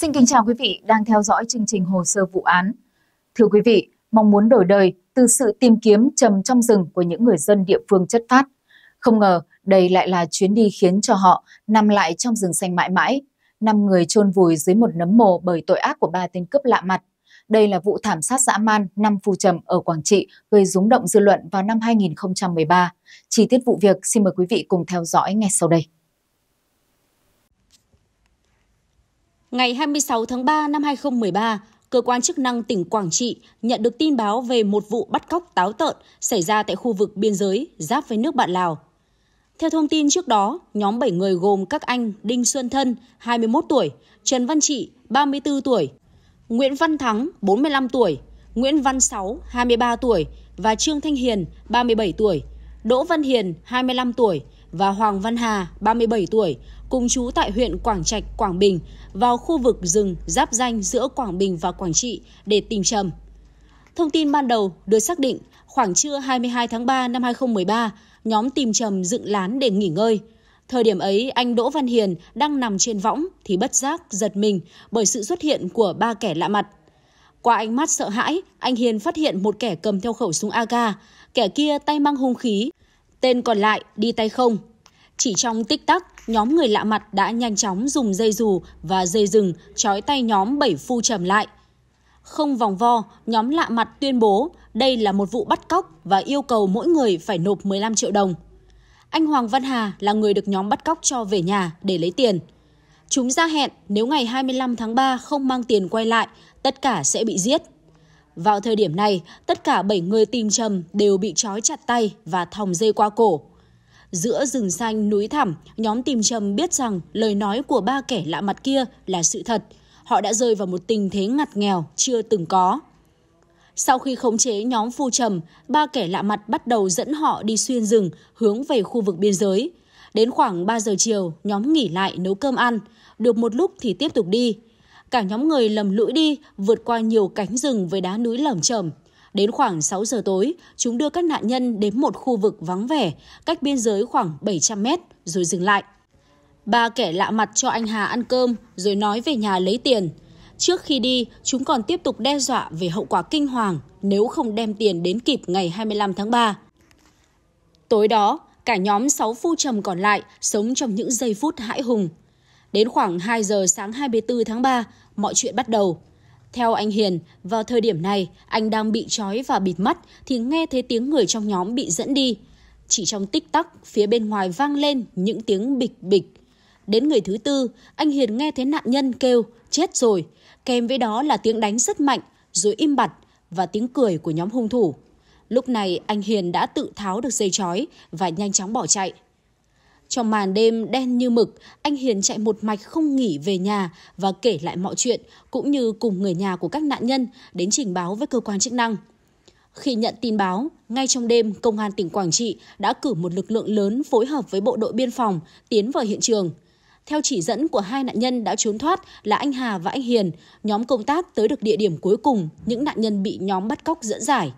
Xin kính chào quý vị đang theo dõi chương trình hồ sơ vụ án. Thưa quý vị, mong muốn đổi đời từ sự tìm kiếm trầm trong rừng của những người dân địa phương chất phát. Không ngờ, đây lại là chuyến đi khiến cho họ nằm lại trong rừng xanh mãi mãi. Năm người chôn vùi dưới một nấm mồ bởi tội ác của ba tên cướp lạ mặt. Đây là vụ thảm sát dã man năm phù trầm ở Quảng Trị gây rúng động dư luận vào năm 2013. Chi tiết vụ việc xin mời quý vị cùng theo dõi ngay sau đây. Ngày 26 tháng 3 năm 2013, cơ quan chức năng tỉnh Quảng Trị nhận được tin báo về một vụ bắt cóc táo tợn xảy ra tại khu vực biên giới giáp với nước bạn Lào. Theo thông tin trước đó, nhóm 7 người gồm các anh Đinh Xuân Thân, 21 tuổi, Trần Văn Trị, 34 tuổi, Nguyễn Văn Thắng, 45 tuổi, Nguyễn Văn Sáu, 23 tuổi và Trương Thanh Hiền, 37 tuổi, Đỗ Văn Hiền, 25 tuổi và Hoàng Văn Hà, 37 tuổi, cùng chú tại huyện Quảng Trạch, Quảng Bình, vào khu vực rừng giáp danh giữa Quảng Bình và Quảng Trị để tìm Trầm. Thông tin ban đầu được xác định khoảng trưa 22 tháng 3 năm 2013, nhóm tìm Trầm dựng lán để nghỉ ngơi. Thời điểm ấy, anh Đỗ Văn Hiền đang nằm trên võng thì bất giác giật mình bởi sự xuất hiện của ba kẻ lạ mặt. Qua ánh mắt sợ hãi, anh Hiền phát hiện một kẻ cầm theo khẩu súng AK, kẻ kia tay mang hung khí, tên còn lại đi tay không. Chỉ trong tích tắc, nhóm người lạ mặt đã nhanh chóng dùng dây dù và dây rừng trói tay nhóm bảy phu trầm lại. Không vòng vo, nhóm lạ mặt tuyên bố đây là một vụ bắt cóc và yêu cầu mỗi người phải nộp 15 triệu đồng. Anh Hoàng Văn Hà là người được nhóm bắt cóc cho về nhà để lấy tiền. Chúng ra hẹn nếu ngày 25 tháng 3 không mang tiền quay lại, tất cả sẽ bị giết. Vào thời điểm này, tất cả 7 người tìm trầm đều bị trói chặt tay và thòng dây qua cổ. Giữa rừng xanh núi thẳm, nhóm tìm trầm biết rằng lời nói của ba kẻ lạ mặt kia là sự thật. Họ đã rơi vào một tình thế ngặt nghèo chưa từng có. Sau khi khống chế nhóm phu trầm, ba kẻ lạ mặt bắt đầu dẫn họ đi xuyên rừng hướng về khu vực biên giới. Đến khoảng 3 giờ chiều, nhóm nghỉ lại nấu cơm ăn, được một lúc thì tiếp tục đi. Cả nhóm người lầm lũi đi, vượt qua nhiều cánh rừng với đá núi lởm chởm, Đến khoảng 6 giờ tối, chúng đưa các nạn nhân đến một khu vực vắng vẻ, cách biên giới khoảng 700 mét, rồi dừng lại. Ba kẻ lạ mặt cho anh Hà ăn cơm, rồi nói về nhà lấy tiền. Trước khi đi, chúng còn tiếp tục đe dọa về hậu quả kinh hoàng nếu không đem tiền đến kịp ngày 25 tháng 3. Tối đó, cả nhóm 6 phu trầm còn lại sống trong những giây phút hãi hùng. Đến khoảng 2 giờ sáng 24 tháng 3, mọi chuyện bắt đầu. Theo anh Hiền, vào thời điểm này, anh đang bị trói và bịt mắt thì nghe thấy tiếng người trong nhóm bị dẫn đi. Chỉ trong tích tắc, phía bên ngoài vang lên những tiếng bịch bịch. Đến người thứ tư, anh Hiền nghe thấy nạn nhân kêu, chết rồi. Kèm với đó là tiếng đánh rất mạnh, rồi im bặt và tiếng cười của nhóm hung thủ. Lúc này, anh Hiền đã tự tháo được dây trói và nhanh chóng bỏ chạy. Trong màn đêm đen như mực, anh Hiền chạy một mạch không nghỉ về nhà và kể lại mọi chuyện, cũng như cùng người nhà của các nạn nhân đến trình báo với cơ quan chức năng. Khi nhận tin báo, ngay trong đêm, Công an tỉnh Quảng Trị đã cử một lực lượng lớn phối hợp với bộ đội biên phòng tiến vào hiện trường. Theo chỉ dẫn của hai nạn nhân đã trốn thoát là anh Hà và anh Hiền, nhóm công tác tới được địa điểm cuối cùng những nạn nhân bị nhóm bắt cóc dẫn giải.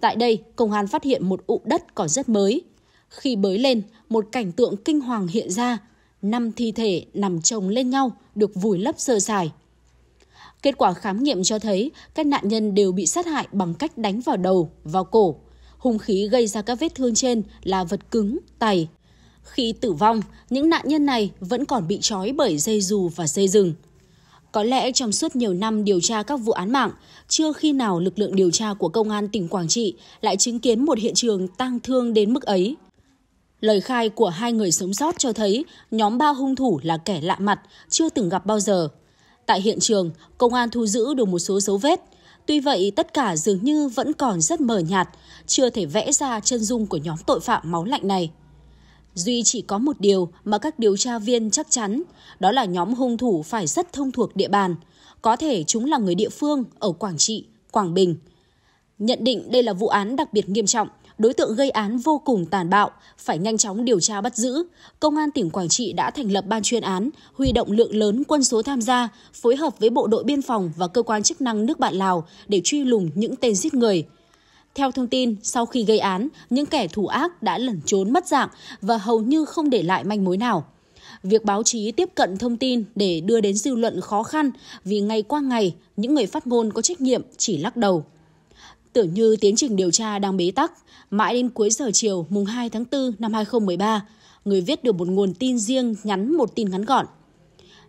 Tại đây, công an phát hiện một ụ đất còn rất mới. Khi bới lên, một cảnh tượng kinh hoàng hiện ra. Năm thi thể nằm chồng lên nhau, được vùi lấp sơ sài. Kết quả khám nghiệm cho thấy các nạn nhân đều bị sát hại bằng cách đánh vào đầu, vào cổ. Hung khí gây ra các vết thương trên là vật cứng, tày. Khi tử vong, những nạn nhân này vẫn còn bị trói bởi dây dù và dây rừng. Có lẽ trong suốt nhiều năm điều tra các vụ án mạng, chưa khi nào lực lượng điều tra của công an tỉnh Quảng Trị lại chứng kiến một hiện trường tang thương đến mức ấy. Lời khai của hai người sống sót cho thấy nhóm ba hung thủ là kẻ lạ mặt, chưa từng gặp bao giờ. Tại hiện trường, công an thu giữ được một số dấu vết. Tuy vậy, tất cả dường như vẫn còn rất mờ nhạt, chưa thể vẽ ra chân dung của nhóm tội phạm máu lạnh này. Duy chỉ có một điều mà các điều tra viên chắc chắn, đó là nhóm hung thủ phải rất thông thuộc địa bàn. Có thể chúng là người địa phương ở Quảng Trị, Quảng Bình. Nhận định đây là vụ án đặc biệt nghiêm trọng, đối tượng gây án vô cùng tàn bạo, phải nhanh chóng điều tra bắt giữ. Công an tỉnh Quảng Trị đã thành lập ban chuyên án, huy động lượng lớn quân số tham gia, phối hợp với bộ đội biên phòng và cơ quan chức năng nước bạn Lào để truy lùng những tên giết người. Theo thông tin, sau khi gây án, những kẻ thủ ác đã lẩn trốn mất dạng và hầu như không để lại manh mối nào. Việc báo chí tiếp cận thông tin để đưa đến dư luận khó khăn vì ngày qua ngày, những người phát ngôn có trách nhiệm chỉ lắc đầu tưởng như tiến trình điều tra đang bế tắc. Mãi đến cuối giờ chiều mùng 2 tháng 4 năm 2013, người viết được một nguồn tin riêng nhắn một tin ngắn gọn.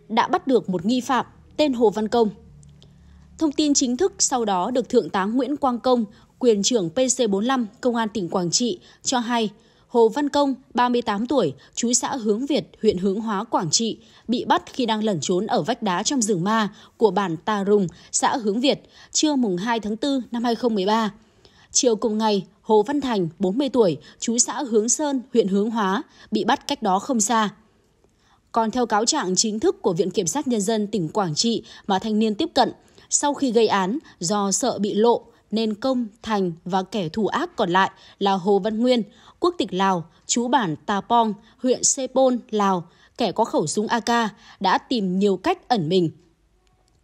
Đã bắt được một nghi phạm tên Hồ Văn Công. Thông tin chính thức sau đó được Thượng tá Nguyễn Quang Công, quyền trưởng PC45 Công an tỉnh Quảng Trị cho hay – Hồ Văn Công, 38 tuổi, chú xã Hướng Việt, huyện Hướng Hóa, Quảng Trị, bị bắt khi đang lẩn trốn ở vách đá trong rừng ma của bản Tà Rùng, xã Hướng Việt, trưa mùng 2 tháng 4 năm 2013. Chiều cùng ngày, Hồ Văn Thành, 40 tuổi, chú xã Hướng Sơn, huyện Hướng Hóa, bị bắt cách đó không xa. Còn theo cáo trạng chính thức của Viện Kiểm sát Nhân dân tỉnh Quảng Trị mà thanh niên tiếp cận, sau khi gây án do sợ bị lộ, nên Công, Thành và kẻ thù ác còn lại là Hồ Văn Nguyên, quốc tịch Lào, chú bản Tà Pong, huyện Sepol, Lào, kẻ có khẩu súng AK, đã tìm nhiều cách ẩn mình.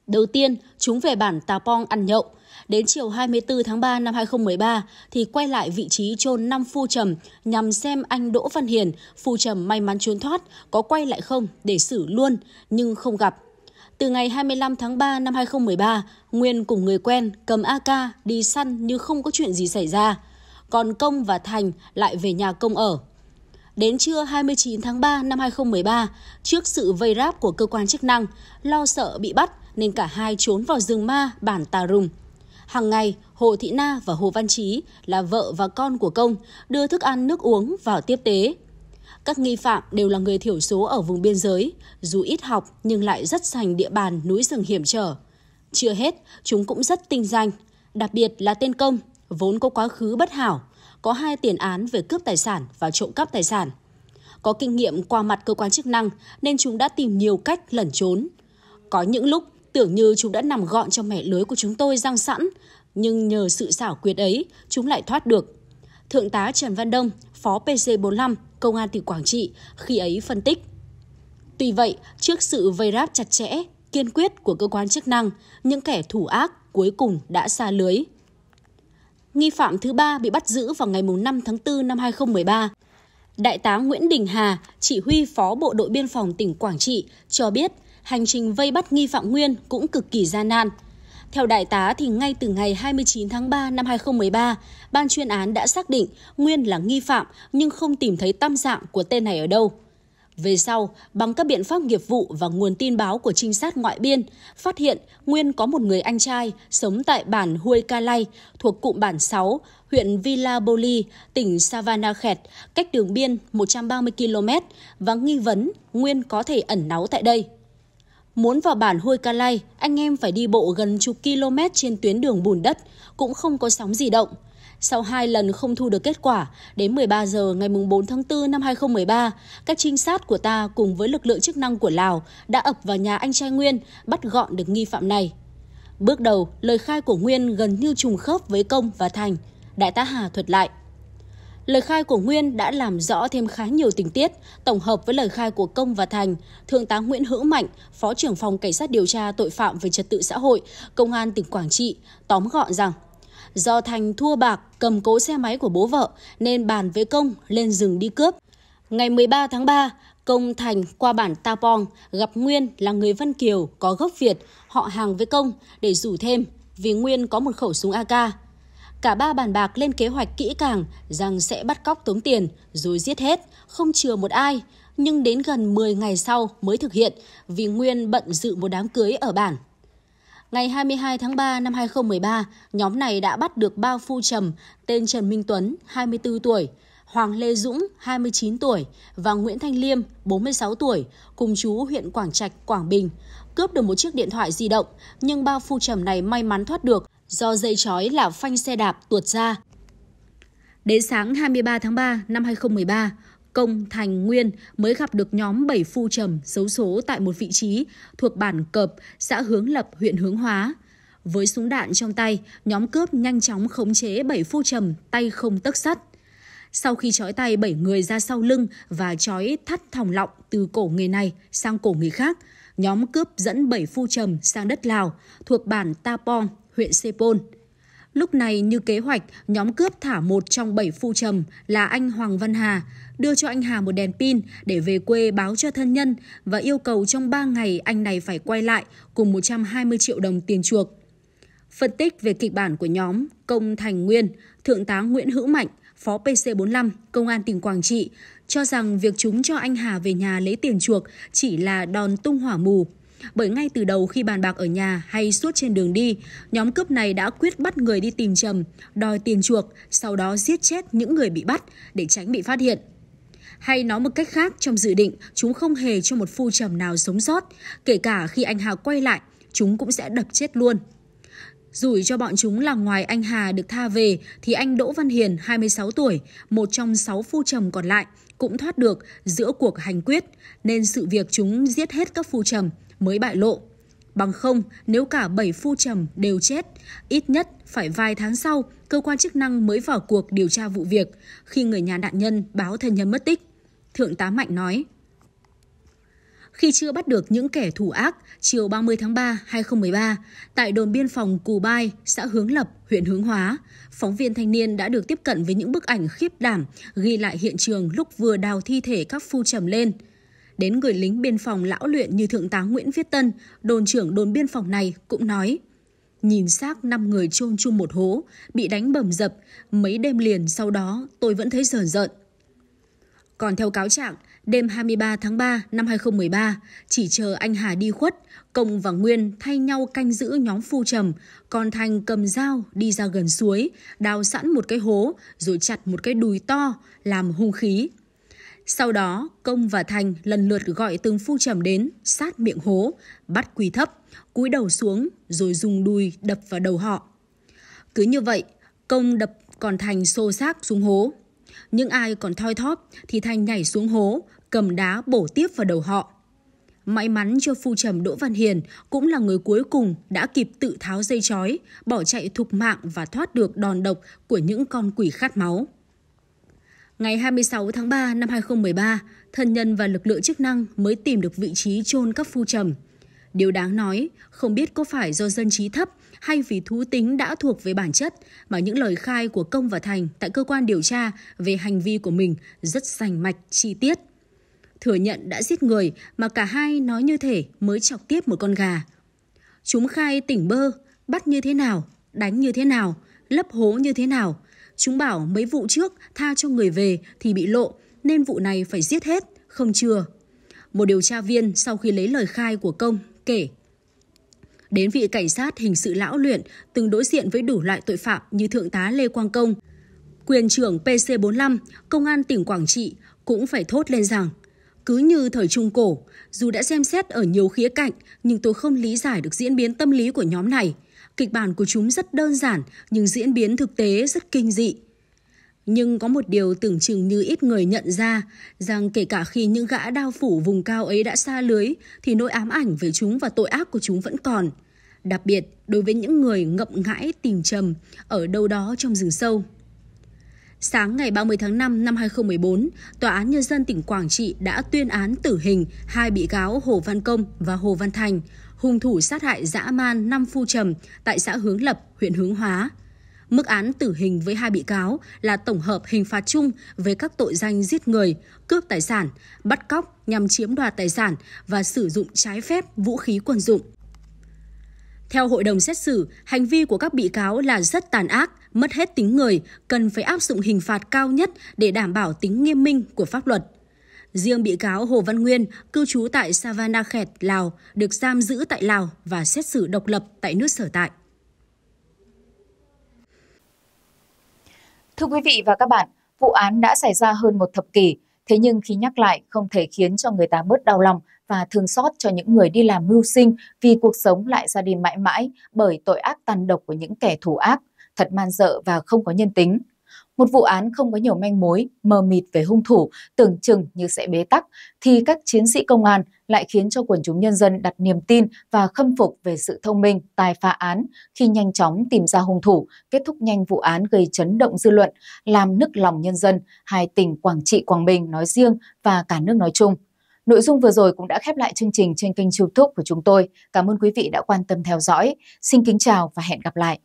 Đầu tiên, chúng về bản Tà Pong ăn nhậu. Đến chiều 24 tháng 3 năm 2013 thì quay lại vị trí chôn năm phu trầm nhằm xem anh Đỗ Văn Hiền, phu trầm may mắn trốn thoát, có quay lại không để xử luôn, nhưng không gặp từ ngày 25 tháng 3 năm 2013, Nguyên cùng người quen cầm AK đi săn như không có chuyện gì xảy ra. Còn Công và Thành lại về nhà Công ở. Đến trưa 29 tháng 3 năm 2013, trước sự vây ráp của cơ quan chức năng, lo sợ bị bắt nên cả hai trốn vào rừng ma bản Tà Rùng. Hàng ngày, Hồ Thị Na và Hồ Văn Chí là vợ và con của Công đưa thức ăn nước uống vào tiếp tế các nghi phạm đều là người thiểu số ở vùng biên giới, dù ít học nhưng lại rất sành địa bàn núi rừng hiểm trở. Chưa hết, chúng cũng rất tinh danh, đặc biệt là tên công, vốn có quá khứ bất hảo, có hai tiền án về cướp tài sản và trộm cắp tài sản. Có kinh nghiệm qua mặt cơ quan chức năng nên chúng đã tìm nhiều cách lẩn trốn. Có những lúc tưởng như chúng đã nằm gọn trong mẻ lưới của chúng tôi răng sẵn, nhưng nhờ sự xảo quyệt ấy, chúng lại thoát được. Thượng tá Trần Văn Đông, Phó PC45, Công an tỉnh Quảng Trị khi ấy phân tích. Tuy vậy, trước sự vây ráp chặt chẽ, kiên quyết của cơ quan chức năng, những kẻ thủ ác cuối cùng đã xa lưới. Nghi phạm thứ ba bị bắt giữ vào ngày 5 tháng 4 năm 2013. Đại tá Nguyễn Đình Hà, chỉ huy phó bộ đội biên phòng tỉnh Quảng Trị, cho biết hành trình vây bắt nghi phạm Nguyên cũng cực kỳ gian nan – theo đại tá thì ngay từ ngày 29 tháng 3 năm 2013, ban chuyên án đã xác định Nguyên là nghi phạm nhưng không tìm thấy tâm dạng của tên này ở đâu. Về sau, bằng các biện pháp nghiệp vụ và nguồn tin báo của trinh sát ngoại biên, phát hiện Nguyên có một người anh trai sống tại bản Huê Ca Lay thuộc cụm bản 6, huyện Villa Boli, tỉnh Savannah Khẹt, cách đường biên 130 km và nghi vấn Nguyên có thể ẩn náu tại đây. Muốn vào bản Hôi Ca Lai, anh em phải đi bộ gần chục km trên tuyến đường bùn đất, cũng không có sóng gì động. Sau hai lần không thu được kết quả, đến 13 giờ ngày 4 tháng 4 năm 2013, các trinh sát của ta cùng với lực lượng chức năng của Lào đã ập vào nhà anh trai Nguyên, bắt gọn được nghi phạm này. Bước đầu, lời khai của Nguyên gần như trùng khớp với Công và Thành. Đại tá Hà thuật lại. Lời khai của Nguyên đã làm rõ thêm khá nhiều tình tiết, tổng hợp với lời khai của Công và Thành, Thượng tá Nguyễn Hữu Mạnh, Phó trưởng phòng Cảnh sát điều tra tội phạm về trật tự xã hội, Công an tỉnh Quảng Trị, tóm gọn rằng Do Thành thua bạc cầm cố xe máy của bố vợ nên bàn với Công lên rừng đi cướp. Ngày 13 tháng 3, Công Thành qua bản Ta Pong gặp Nguyên là người Vân Kiều có gốc Việt, họ hàng với Công để rủ thêm vì Nguyên có một khẩu súng AK. Cả ba bàn bạc lên kế hoạch kỹ càng rằng sẽ bắt cóc tống tiền rồi giết hết, không chừa một ai. Nhưng đến gần 10 ngày sau mới thực hiện vì Nguyên bận dự một đám cưới ở bản. Ngày 22 tháng 3 năm 2013, nhóm này đã bắt được ba phu trầm tên Trần Minh Tuấn, 24 tuổi, Hoàng Lê Dũng, 29 tuổi và Nguyễn Thanh Liêm, 46 tuổi, cùng chú huyện Quảng Trạch, Quảng Bình, cướp được một chiếc điện thoại di động, nhưng ba phu trầm này may mắn thoát được do dây chói là phanh xe đạp tuột ra. Đến sáng 23 tháng 3 năm 2013, Công, Thành, Nguyên mới gặp được nhóm 7 phu trầm xấu số tại một vị trí thuộc bản Cập, xã Hướng Lập, huyện Hướng Hóa. Với súng đạn trong tay, nhóm cướp nhanh chóng khống chế 7 phu trầm tay không tấc sắt. Sau khi trói tay 7 người ra sau lưng và trói thắt thòng lọng từ cổ người này sang cổ người khác, nhóm cướp dẫn 7 phu trầm sang đất Lào thuộc bản Ta Pong huyện Sepol. Lúc này như kế hoạch, nhóm cướp thả một trong bảy phu trầm là anh Hoàng Văn Hà, đưa cho anh Hà một đèn pin để về quê báo cho thân nhân và yêu cầu trong 3 ngày anh này phải quay lại cùng 120 triệu đồng tiền chuộc. Phân tích về kịch bản của nhóm Công Thành Nguyên, Thượng tá Nguyễn Hữu Mạnh, Phó PC45, Công an tỉnh Quảng Trị, cho rằng việc chúng cho anh Hà về nhà lấy tiền chuộc chỉ là đòn tung hỏa mù bởi ngay từ đầu khi bàn bạc ở nhà hay suốt trên đường đi, nhóm cướp này đã quyết bắt người đi tìm trầm, đòi tiền chuộc, sau đó giết chết những người bị bắt để tránh bị phát hiện. Hay nói một cách khác, trong dự định, chúng không hề cho một phu trầm nào sống sót, kể cả khi anh Hà quay lại, chúng cũng sẽ đập chết luôn. Rủi cho bọn chúng là ngoài anh Hà được tha về thì anh Đỗ Văn Hiền, 26 tuổi, một trong 6 phu trầm còn lại, cũng thoát được giữa cuộc hành quyết, nên sự việc chúng giết hết các phu trầm mới bại lộ. Bằng không, nếu cả 7 phu trầm đều chết, ít nhất phải vài tháng sau, cơ quan chức năng mới vào cuộc điều tra vụ việc khi người nhà nạn nhân báo thân nhân mất tích. Thượng tá Mạnh nói. Khi chưa bắt được những kẻ thủ ác, chiều 30 tháng 3, 2013, tại đồn biên phòng Cù Bai, xã Hướng Lập, huyện Hướng Hóa, phóng viên thanh niên đã được tiếp cận với những bức ảnh khiếp đảm ghi lại hiện trường lúc vừa đào thi thể các phu trầm lên – Đến người lính biên phòng lão luyện như Thượng tá Nguyễn Viết Tân, đồn trưởng đồn biên phòng này cũng nói. Nhìn xác 5 người chôn chung một hố, bị đánh bầm dập, mấy đêm liền sau đó tôi vẫn thấy rờn rợn. Còn theo cáo trạng, đêm 23 tháng 3 năm 2013, chỉ chờ anh Hà đi khuất, Công và Nguyên thay nhau canh giữ nhóm phu trầm, còn Thành cầm dao đi ra gần suối, đào sẵn một cái hố rồi chặt một cái đùi to làm hung khí. Sau đó, Công và Thành lần lượt gọi từng phu trầm đến, sát miệng hố, bắt quỳ thấp, cúi đầu xuống rồi dùng đùi đập vào đầu họ. Cứ như vậy, Công đập còn Thành xô xác xuống hố. Những ai còn thoi thóp thì Thành nhảy xuống hố, cầm đá bổ tiếp vào đầu họ. May mắn cho phu trầm Đỗ Văn Hiền cũng là người cuối cùng đã kịp tự tháo dây chói, bỏ chạy thục mạng và thoát được đòn độc của những con quỷ khát máu. Ngày 26 tháng 3 năm 2013, thân nhân và lực lượng chức năng mới tìm được vị trí chôn các phu trầm. Điều đáng nói, không biết có phải do dân trí thấp hay vì thú tính đã thuộc về bản chất mà những lời khai của Công và Thành tại cơ quan điều tra về hành vi của mình rất rành mạch, chi tiết. Thừa nhận đã giết người mà cả hai nói như thể mới chọc tiếp một con gà. Chúng khai tỉnh bơ, bắt như thế nào, đánh như thế nào, lấp hố như thế nào, Chúng bảo mấy vụ trước tha cho người về thì bị lộ, nên vụ này phải giết hết, không chừa. Một điều tra viên sau khi lấy lời khai của công kể Đến vị cảnh sát hình sự lão luyện từng đối diện với đủ loại tội phạm như Thượng tá Lê Quang Công, quyền trưởng PC45, Công an tỉnh Quảng Trị cũng phải thốt lên rằng cứ như thời Trung Cổ, dù đã xem xét ở nhiều khía cạnh nhưng tôi không lý giải được diễn biến tâm lý của nhóm này – kịch bản của chúng rất đơn giản nhưng diễn biến thực tế rất kinh dị. Nhưng có một điều tưởng chừng như ít người nhận ra, rằng kể cả khi những gã đao phủ vùng cao ấy đã xa lưới, thì nỗi ám ảnh về chúng và tội ác của chúng vẫn còn. Đặc biệt, đối với những người ngậm ngãi tìm trầm ở đâu đó trong rừng sâu. Sáng ngày 30 tháng 5 năm 2014, Tòa án Nhân dân tỉnh Quảng Trị đã tuyên án tử hình hai bị cáo Hồ Văn Công và Hồ Văn Thành, hung thủ sát hại dã man năm phu trầm tại xã Hướng Lập, huyện Hướng Hóa. Mức án tử hình với hai bị cáo là tổng hợp hình phạt chung với các tội danh giết người, cướp tài sản, bắt cóc nhằm chiếm đoạt tài sản và sử dụng trái phép vũ khí quân dụng. Theo hội đồng xét xử, hành vi của các bị cáo là rất tàn ác, mất hết tính người, cần phải áp dụng hình phạt cao nhất để đảm bảo tính nghiêm minh của pháp luật. Riêng bị cáo Hồ Văn Nguyên, cư trú tại Savannakhet, Lào, được giam giữ tại Lào và xét xử độc lập tại nước sở tại. Thưa quý vị và các bạn, vụ án đã xảy ra hơn một thập kỷ, thế nhưng khi nhắc lại không thể khiến cho người ta bớt đau lòng và thương xót cho những người đi làm mưu sinh vì cuộc sống lại ra đi mãi mãi bởi tội ác tàn độc của những kẻ thù ác, thật man dợ và không có nhân tính một vụ án không có nhiều manh mối, mờ mịt về hung thủ, tưởng chừng như sẽ bế tắc, thì các chiến sĩ công an lại khiến cho quần chúng nhân dân đặt niềm tin và khâm phục về sự thông minh, tài phá án khi nhanh chóng tìm ra hung thủ, kết thúc nhanh vụ án gây chấn động dư luận, làm nức lòng nhân dân, hai tỉnh Quảng Trị, Quảng Bình nói riêng và cả nước nói chung. Nội dung vừa rồi cũng đã khép lại chương trình trên kênh youtube của chúng tôi. Cảm ơn quý vị đã quan tâm theo dõi. Xin kính chào và hẹn gặp lại.